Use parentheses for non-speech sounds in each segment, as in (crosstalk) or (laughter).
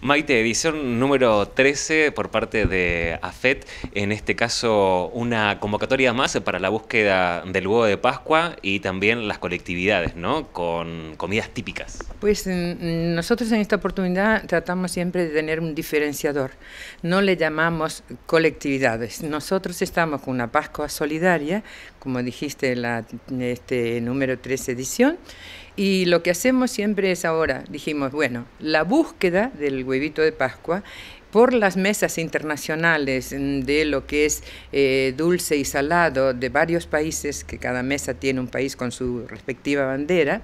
Maite, edición número 13 por parte de AFET, en este caso una convocatoria más para la búsqueda del huevo de Pascua y también las colectividades, ¿no? Con comidas típicas. Pues mm, mm, nosotros en esta oportunidad tratamos siempre de tener un diferenciador. No le llamamos colectividades. Nosotros estamos con una Pascua solidaria, como dijiste en la este, número 13 edición, y lo que hacemos siempre es ahora, dijimos, bueno, la búsqueda del huevito de Pascua por las mesas internacionales de lo que es eh, dulce y salado de varios países, que cada mesa tiene un país con su respectiva bandera,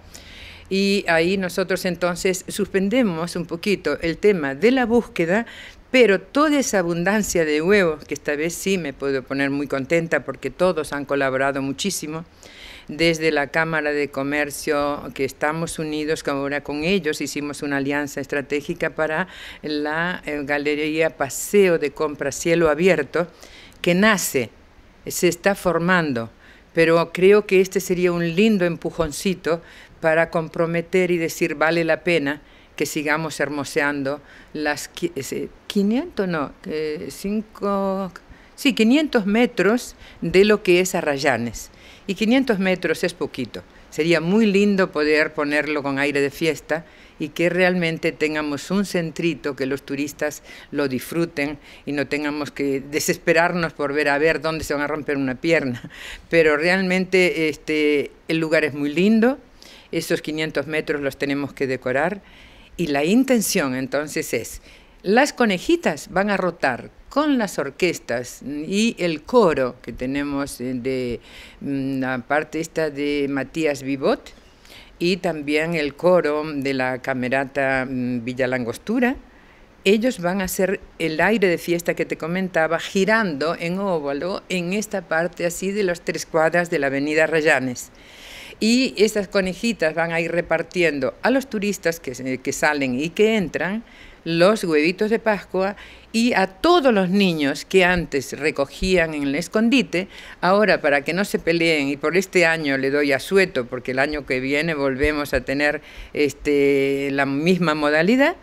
y ahí nosotros entonces suspendemos un poquito el tema de la búsqueda, pero toda esa abundancia de huevos, que esta vez sí me puedo poner muy contenta porque todos han colaborado muchísimo, desde la Cámara de Comercio, que estamos unidos ahora con ellos, hicimos una alianza estratégica para la eh, Galería Paseo de Compra Cielo Abierto, que nace, se está formando, pero creo que este sería un lindo empujoncito para comprometer y decir vale la pena que sigamos hermoseando las 500, eh, no, 500 eh, metros de lo que es Arrayanes. Y 500 metros es poquito. Sería muy lindo poder ponerlo con aire de fiesta y que realmente tengamos un centrito, que los turistas lo disfruten y no tengamos que desesperarnos por ver a ver dónde se van a romper una pierna. (laughs) Pero realmente este, el lugar es muy lindo, esos 500 metros los tenemos que decorar y la intención entonces es, las conejitas van a rotar con las orquestas y el coro que tenemos eh, de mm, la parte esta de Matías Vivot y también el coro de la Camerata mm, Villa Langostura. Ellos van a hacer el aire de fiesta que te comentaba girando en óvalo en esta parte así de las tres cuadras de la avenida Rayanes y estas conejitas van a ir repartiendo a los turistas que, salen y que entran los huevitos de Pascua y a todos los niños que antes recogían en el escondite, ahora para que no se peleen, y por este año le doy asueto porque el año que viene volvemos a tener este, la misma modalidad,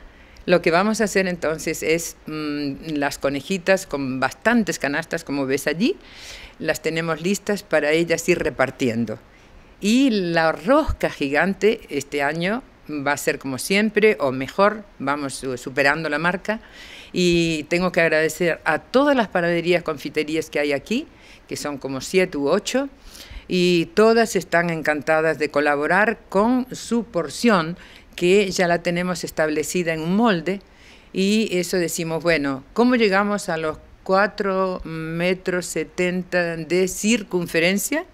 lo que vamos a hacer entonces es mm, las conejitas con bastantes canastas, como ves allí, las tenemos listas para ellas ir repartiendo. Y la rosca gigante este año va a ser como siempre o mejor, vamos superando la marca. Y tengo que agradecer a todas las panaderías, confiterías que hay aquí, que son como siete u ocho, y todas están encantadas de colaborar con su porción, que ya la tenemos establecida en un molde, y eso decimos, bueno, ¿cómo llegamos a los 4 metros 70 de circunferencia?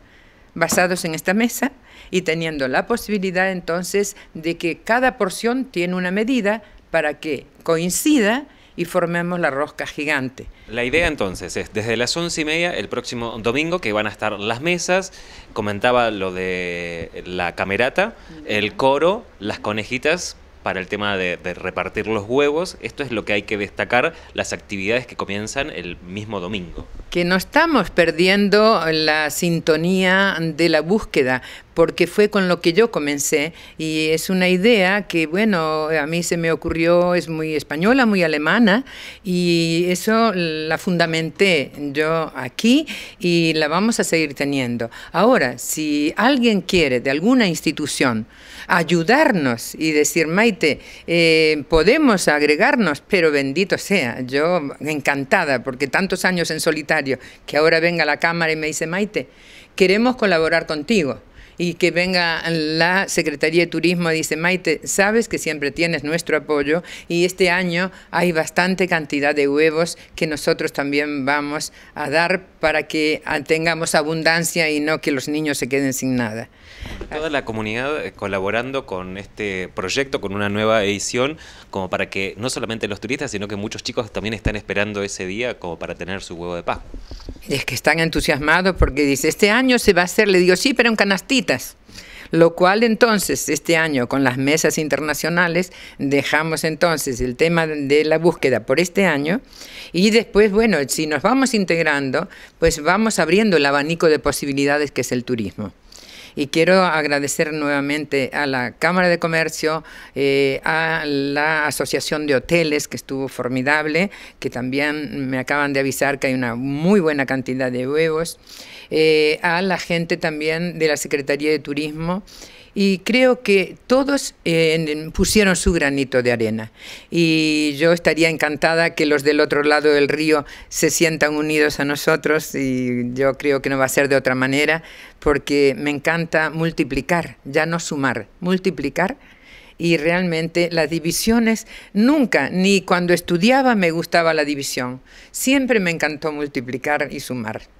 basados en esta mesa y teniendo la posibilidad entonces de que cada porción tiene una medida para que coincida y formemos la rosca gigante. La idea entonces es desde las once y media el próximo domingo que van a estar las mesas, comentaba lo de la camerata, el coro, las conejitas para el tema de, repartir los huevos. Esto es lo que hay que destacar, las actividades que comienzan el mismo domingo. Que no estamos perdiendo la sintonía de la búsqueda, porque fue con lo que yo comencé y es una idea que, bueno, a mí se me ocurrió, es muy española, muy alemana y eso la fundamenté yo aquí y la vamos a seguir teniendo. Ahora, si alguien quiere de alguna institución ayudarnos y decir, Maite, eh, podemos agregarnos, pero bendito sea, yo encantada, porque tantos años en solitario, que ahora venga a la Cámara y me dice, Maite, queremos colaborar contigo y que venga la Secretaría de Turismo, dice Maite, sabes que siempre tienes nuestro apoyo y este año hay bastante cantidad de huevos que nosotros también vamos a dar para que tengamos abundancia y no que los niños se queden sin nada. Toda la comunidad eh, colaborando con este proyecto, con una nueva edición, como para que no solamente los turistas, sino que muchos chicos también están esperando ese día como para tener su huevo de Pascua. Es que están entusiasmados porque dice, este año se va a hacer, le digo, sí, pero en canastitas. Lo cual entonces, este año, con las mesas internacionales, dejamos entonces el tema de la búsqueda por este año y después, bueno, si nos vamos integrando, pues vamos abriendo el abanico de posibilidades que es el turismo. Y quiero agradecer nuevamente a la Cámara de Comercio, eh, a la Asociación de Hoteles, que estuvo formidable, que también me acaban de avisar que hay una muy buena cantidad de huevos, eh, a la gente también de la Secretaría de Turismo y creo que todos eh, pusieron su granito de arena. Y yo estaría encantada que los del otro lado del río se sientan unidos a nosotros y yo creo que no va a ser de otra manera porque me encanta multiplicar, ya no sumar, multiplicar y realmente las divisiones nunca, ni cuando estudiaba me gustaba la división. Siempre me encantó multiplicar y sumar.